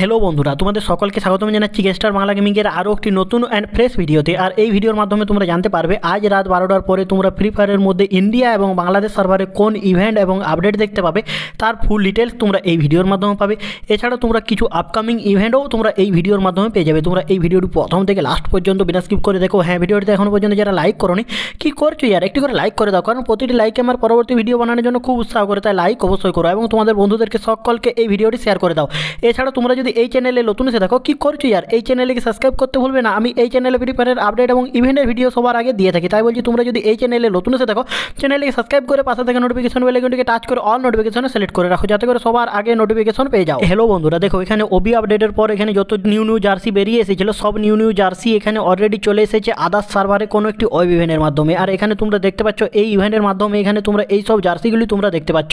hello বন্ধুরা তোমাদের সকলকে স্বাগতম জানাচ্ছি গেস্টার বাংলা গেমিংয়ের আরও একটি নতুন অ্যান্ড ফ্রেশ ভিডিওতে আর এই ভিডিওর মাধ্যমে তোমরা জানতে পারবে আজ রাত বারোটার পরে তোমরা ফ্রি ফায়ারের মধ্যে ইন্ডিয়া এবং বাংলাদেশ সার্ভারে কোন ইভেন্ট এবং আপডেট দেখতে পাবে তার ফুল ডিটেলস তোমরা এই ভিডিওর মাধ্যমে পাবে এছাড়া তোমরা কিছু আপকামিং ইভেন্টও তোমরা এই ভিডিওর মাধ্যমে পেয়ে যাবে তোমরা এই ভিডিওটি প্রথম থেকে লাস্ট পর্যন্ত বিনা স্কিপ করে দেখো হ্যাঁ ভিডিওটিতে এখনও পর্যন্ত যারা লাইক করোনি কী করছো ইয়ার একটি করে লাইক করে দাও কারণ প্রতিটি লাইকে আমার পরবর্তী ভিডিও বানানোর জন্য খুব উৎসাহ করে তাই লাইক অবশ্যই করো এবং তোমাদের বন্ধুদেরকে সকলকে এই ভিডিওটি শেয়ার করে দাও এছাড়া তোমরা যদি যদি এই চ্যানেলে নতুন এসে থাকো কি করছো ইয়ার এই চ্যানেলকে সাবস্ক্রাইব করতে ভুলবে না আমি এই চ্যানেলে ফ্রি ফায়ারের আপডেট এবং ইভেন্টের ভিডিও সবার আগে দিয়ে থাকি তাই বলছি তোমরা যদি এই চ্যানেলে নতুন এসে থাকো চ্যানেলকে সাবস্ক্রাইব করে পাশে থেকে নোটিফিকেশন বেলাইকনটিকে টাচ করে অল নোটিফিকেশনে সিলেক্ট করে রাখো যাতে করে সবার আগে নোটিফিকেশন পেয়ে যাও হ্যালো বন্ধুরা দেখো এখানে ওবি আপডেটের পর এখানে যত নিউ নিউ জার্সি বেরিয়ে এসেছিল সব নিউ নিউ জার্সি এখানে অলরেডি চলে এসেছে আদার্স সার্ভারে কোনো একটি ওয়েব ইভেন্টের মাধ্যমে আর এখানে তোমরা দেখতে পাচ্ছ এই ইভেন্টের মাধ্যমে এখানে তোমরা এই সব জার্সিগুলি তোমরা দেখতে পাচ্ছ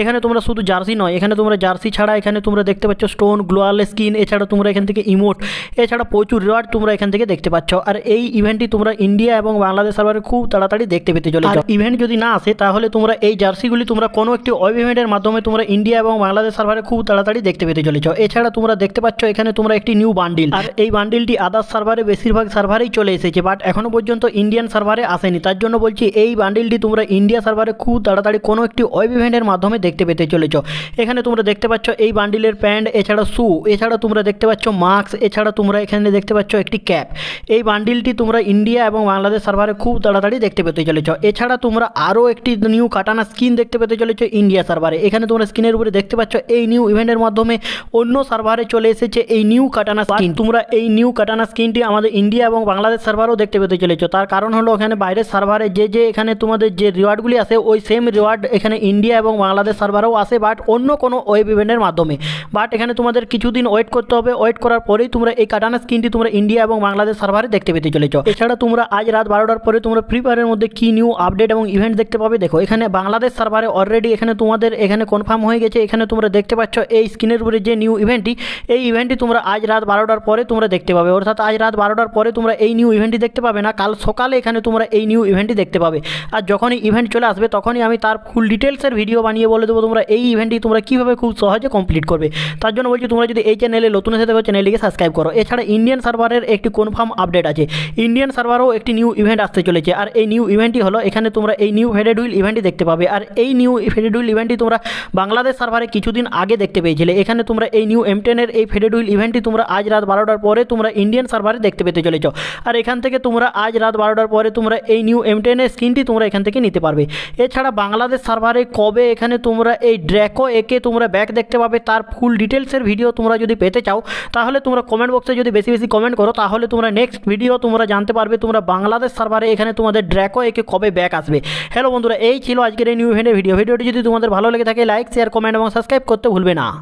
এখানে তোমরা শুধু জার্সি নয় এখানে তোমরা জার্সি ছাড়া এখানে তোমরা দেখতে পাচ্ছ স্টোন গ্লোয়াল কালারলেস স্কিন এছাড়া তোমরা এখান থেকে ইমোট এছাড়া প্রচুর রিওয়ার্ড তোমরা এখান থেকে দেখতে পাচ্ছ আর এই ইভেন্টটি তোমরা ইন্ডিয়া এবং বাংলাদেশ সার্ভারে খুব তাড়াতাড়ি দেখতে পেতে চলেছ ইভেন্ট যদি না আসে তাহলে তোমরা এই জার্সিগুলি তোমরা কোনো একটি ওয়েব ইভেন্টের মাধ্যমে তোমরা ইন্ডিয়া এবং বাংলাদেশ সার্ভারে খুব তাড়াতাড়ি দেখতে পেতে চলেছ এছাড়া তোমরা দেখতে পাচ্ছ এখানে তোমরা একটি নিউ বান্ডিল আর এই বান্ডিলটি আদার্স সার্ভারে বেশিরভাগ সার্ভারেই চলে এসেছে বাট এখনও পর্যন্ত ইন্ডিয়ান সার্ভারে আসেনি তার জন্য বলছি এই বান্ডিলটি তোমরা ইন্ডিয়া সার্ভারে খুব তাড়াতাড়ি কোনো একটি ওয়েব ইভেন্টের মাধ্যমে দেখতে পেতে চলেছ এখানে তোমরা দেখতে পাচ্ছ এই বান্ডিলের প্যান্ট এছাড়া শ্যু এছাড়া তোমরা দেখতে পাচ্ছো মার্কস এছাড়া তোমরা এখানে দেখতে পাচ্ছো একটি ক্যাপ এই বান্ডিলটি তোমরা ইন্ডিয়া এবং বাংলাদেশ সার্ভারে খুব তাড়াতাড়ি দেখতে পেতে চলেছো এছাড়া তোমরা আরো একটি নিউ কাতানা স্কিন দেখতে পেতে চলেছো ইন্ডিয়া সার্ভারে এখানে তোমরা স্ক্রিনের উপরে দেখতে পাচ্ছো এই নিউ ইভেন্টের মাধ্যমে অন্য সার্ভারে চলে এসেছে এই নিউ কাতানা স্কিন তোমরা এই নিউ কাতানা স্কিনটি আমাদের ইন্ডিয়া এবং বাংলাদেশ সার্ভারও দেখতে পেতে চলেছো তার কারণ হলো ওখানে বাইরের সার্ভারে যে যে এখানে তোমাদের যে রিওয়ার্ডগুলি আছে ওই সেম রিওয়ার্ড এখানে ইন্ডিয়া এবং বাংলাদেশ সার্ভারও আসে বাট অন্য কোন ওই ইভেন্টের মাধ্যমে বাট এখানে তোমাদের কিছু দিন ওয়েট করতে হবে ওয়েট করার পরেই তোমরা এই কাটানা স্কিনটি তোমরা ইন্ডিয়া এবং বাংলাদেশ সার্ভারে দেখতে পেতে চলেছ এছাড়া তোমরা আজ রাত বারোটার পরে তোমরা ফ্রি ফায়ারের মধ্যে কি নিউ আপডেট এবং ইভেন্ট দেখতে পাবে দেখো এখানে বাংলাদেশ সার্ভারে অলরেডি এখানে তোমাদের এখানে কনফার্ম হয়ে গেছে এখানে তোমরা দেখতে পাচ্ছ এই স্ক্রিনের উপরে যে নিউ ইভেন্টটি এই ইভেন্টটি তোমরা আজ রাত বারোটার পরে তোমরা দেখতে পাবে অর্থাৎ আজ রাত বারোটার পরে তোমরা এই নিউ ইভেন্টটি দেখতে পাবে না কাল সকালে এখানে তোমরা এই নিউ ইভেন্টটি দেখতে পাবে আর যখনই ইভেন্ট চলে আসবে তখনই আমি তার ফুল ডিটেলসের ভিডিও বানিয়ে বলে দেবো তোমরা এই ইভেন্টটি তোমরা কীভাবে খুব সহজে কমপ্লিট করবে তার জন্য বলছি তোমরা যদি এই চ্যানেলে নতুন এসে থাকো চ্যানেলটিকে সাবস্ক্রাইব করো এছাড়া ইন্ডিয়ান সার্ভারের একটি কনফার্ম আপডেট আছে ইন্ডিয়ান সার্ভারও একটি নিউ ইভেন্ট আসতে চলেছে আর এই নিউ ইভেন্টটি হলো এখানে তোমরা এই নিউ ফেডেড উইল ইভেন্টটি দেখতে পাবে আর এই নিউ ফেডেড উইল ইভেন্টটি তোমরা বাংলাদেশ সার্ভারে কিছুদিন আগে দেখতে পেয়েছিলে এখানে তোমরা এই নিউ এম টেনের এই ফেডেড উইল ইভেন্টটি তোমরা আজ রাত বারোটার পরে তোমরা ইন্ডিয়ান সার্ভারে দেখতে পেতে চলেছ আর এখান থেকে তোমরা আজ রাত বারোটার পরে তোমরা এই নিউ এম টেনের স্ক্রিনটি তোমরা এখান থেকে নিতে পারবে এছাড়া বাংলাদেশ সার্ভারে কবে এখানে তোমরা এই ড্র্যাকো একে তোমরা ব্যাক দেখতে পাবে তার ফুল ডিটেলসের ভিডিও তোমরা যদি পেতে চাও তাহলে তোমরা কমেন্ট বক্সে যদি বেশি বেশি কমেন্ট করো তাহলে তোমরা নেক্সট ভিডিও তোমরা জানতে পারবে তোমরা বাংলাদেশ সার্ভারে এখানে তোমাদের ড্র্যাকো একে কবে ব্যাক আসবে হ্যালো বন্ধুরা এই ছিল আজকের এই নিউ ইভেন্টের ভিডিও ভিডিওটি যদি তোমাদের ভালো লেগে থাকে লাইক শেয়ার কমেন্ট এবং সাবস্ক্রাইব করতে ভুলবে না